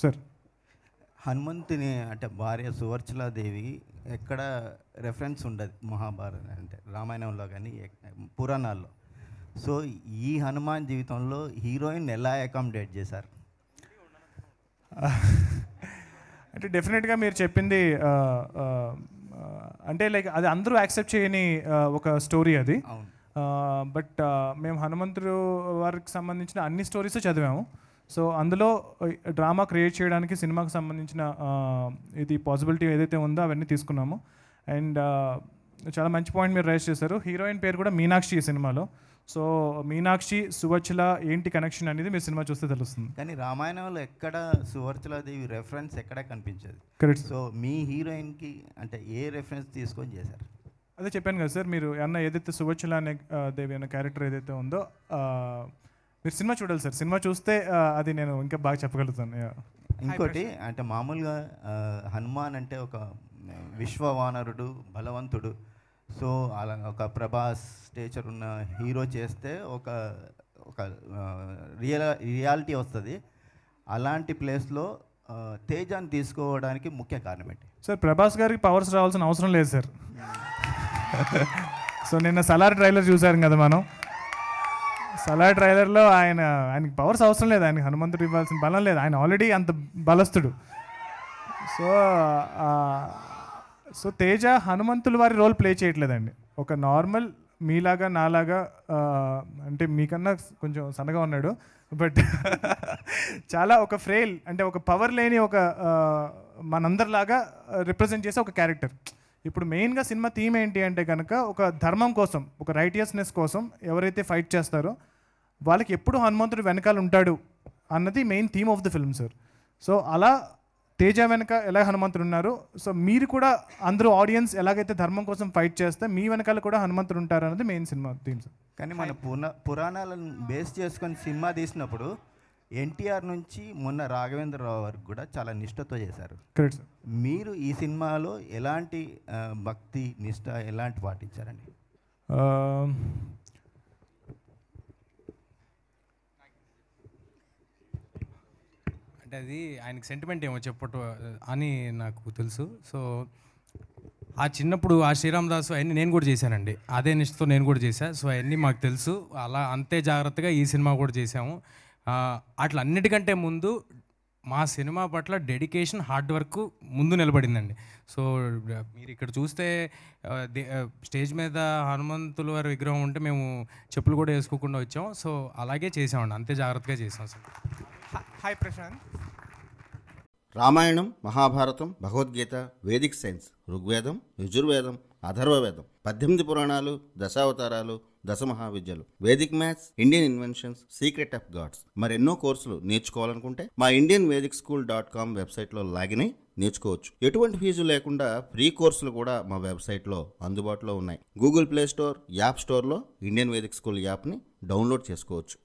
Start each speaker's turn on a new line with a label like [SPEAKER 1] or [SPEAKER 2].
[SPEAKER 1] sir హనుమంతుని అంటే భార్య సువర్చలాదేవి ఎక్కడ రెఫరెన్స్ ఉండదు మహాభారత అంటే రామాయణంలో కానీ పురాణాల్లో సో ఈ హనుమాన్ జీవితంలో హీరోయిన్ ఎలా అకామిడేట్ చేశారు
[SPEAKER 2] అంటే డెఫినెట్గా మీరు చెప్పింది అంటే లైక్ అది అందరూ యాక్సెప్ట్ చేయని ఒక స్టోరీ అది బట్ మేము హనుమంతుడు వారికి సంబంధించిన అన్ని స్టోరీస్ చదివాము సో అందులో డ్రామా క్రియేట్ చేయడానికి సినిమాకు సంబంధించిన ఇది పాసిబిలిటీ ఏదైతే ఉందో అవన్నీ తీసుకున్నాము అండ్ చాలా మంచి పాయింట్ మీరు రైజ్ చేశారు హీరోయిన్ పేరు కూడా మీనాక్షి ఈ సినిమాలో సో మీనాక్షి సువర్చల ఏంటి కనెక్షన్ అనేది మీరు సినిమా చూస్తే తెలుస్తుంది
[SPEAKER 1] కానీ రామాయణంలో ఎక్కడ దేవి రెఫరెన్స్ ఎక్కడ కనిపించదు కరెక్ట్ సో మీ హీరోయిన్కి అంటే ఏ రెఫరెన్స్ తీసుకొని చేశారు
[SPEAKER 2] అదే చెప్పాను కదా సార్ మీరు అన్న ఏదైతే సువర్చల అనే దేవి అనే క్యారెక్టర్ ఏదైతే ఉందో మీరు సినిమా చూడాలి సార్ సినిమా చూస్తే అది నేను ఇంకా బాగా చెప్పగలుగుతాను
[SPEAKER 1] ఇంకోటి అంటే మామూలుగా హనుమాన్ అంటే ఒక విశ్వవానరుడు బలవంతుడు సో అలా ఒక ప్రభాస్ స్టేచర్ ఉన్న హీరో చేస్తే ఒక ఒక రియల్ రియాలిటీ వస్తుంది అలాంటి ప్లేస్లో తేజాన్ని తీసుకోవడానికి ముఖ్య కారణం ఏంటి
[SPEAKER 2] సార్ ప్రభాస్ గారికి పవర్స్ రావాల్సిన అవసరం లేదు సార్ సో నిన్న సలార్ ట్రైలర్ చూసారు కదా మనం సలా ట్రైలర్లో ఆయన ఆయనకి పవర్స్ అవసరం లేదు ఆయనకి హనుమంతుడు ఇవ్వాల్సిన బలం లేదు ఆయన ఆల్రెడీ అంత బలస్తుడు సో సో తేజ హనుమంతుల వారి రోల్ ప్లే చేయట్లేదండి ఒక నార్మల్ మీలాగా నాలాగా అంటే మీకన్నా కొంచెం సన్నగా ఉన్నాడు బట్ చాలా ఒక ఫ్రేల్ అంటే ఒక పవర్ లేని ఒక మనందరిలాగా రిప్రజెంట్ చేసే ఒక క్యారెక్టర్ ఇప్పుడు మెయిన్గా సినిమా థీమ్ ఏంటి అంటే కనుక ఒక ధర్మం కోసం ఒక రైటియస్నెస్ కోసం ఎవరైతే ఫైట్ చేస్తారో వాళ్ళకి ఎప్పుడు హనుమంతుడు వెనకాల ఉంటాడు అన్నది main theme of the film sir so అలా తేజ వెనక ఎలా హనుమంతుడు ఉన్నారు సో మీరు కూడా అందరూ ఆడియన్స్ ఎలాగైతే ధర్మం కోసం ఫైట్ చేస్తే మీ వెనకాల కూడా హనుమంతుడు ఉంటారు అన్నది మెయిన్ సినిమా థీమ్ సార్
[SPEAKER 1] కానీ మన పున పురాణాలను బేస్ చేసుకొని సినిమా తీసినప్పుడు ఎన్టీఆర్ నుంచి మొన్న రాఘవేంద్రరావు వారు కూడా చాలా నిష్టతో చేశారు కరెక్ట్ సార్ మీరు ఈ సినిమాలో ఎలాంటి భక్తి నిష్ట ఎలాంటి పాటించారండి అంటే అది
[SPEAKER 3] ఆయనకి సెంటిమెంట్ ఏమో చెప్పట అని నాకు తెలుసు సో ఆ చిన్నప్పుడు ఆ శ్రీరామ్ దాస్ అవన్నీ నేను కూడా చేశానండి అదే నిష్ఠతో నేను కూడా చేశాను సో అవన్నీ మాకు తెలుసు అలా అంతే జాగ్రత్తగా ఈ సినిమా కూడా చేశాము అట్లా అన్నిటికంటే ముందు మా సినిమా పట్ల డెడికేషన్ హార్డ్ వర్క్ ముందు నిలబడిందండి సో మీరు ఇక్కడ చూస్తే స్టేజ్ మీద హనుమంతుల వారి విగ్రహం ఉంటే మేము చెప్పులు కూడా వేసుకోకుండా వచ్చాము సో అలాగే చేసామండి అంతే జాగ్రత్తగా చేసాం అసలు hi Prashant
[SPEAKER 1] Ramayana Mahabharata Bhagavad Gita vedic science Rigveda Yajurveda Atharvaveda పద్దెనిమిది పురాణాలు దశావతారాలు మహావిద్యలు vedic maths Indian inventions secret of gods మరెన్నో కోర్సులు నేర్చుకోవాలనుకుంటే మా Indian Vedic school dot com వెబ్సైట్లో లాగిన్ అయి నేర్చుకోవచ్చు ఎటువంటి ఫీజు లేకుండా ఫ్రీ కోర్సులు కూడా మా వెబ్సైట్లో అందుబాటులో ఉన్నాయి గూగుల్ ప్లే స్టోర్ యాప్ స్టోర్లో ఇండియన్ వేదిక్ స్కూల్ యాప్ని డౌన్లోడ్ చేసుకోవచ్చు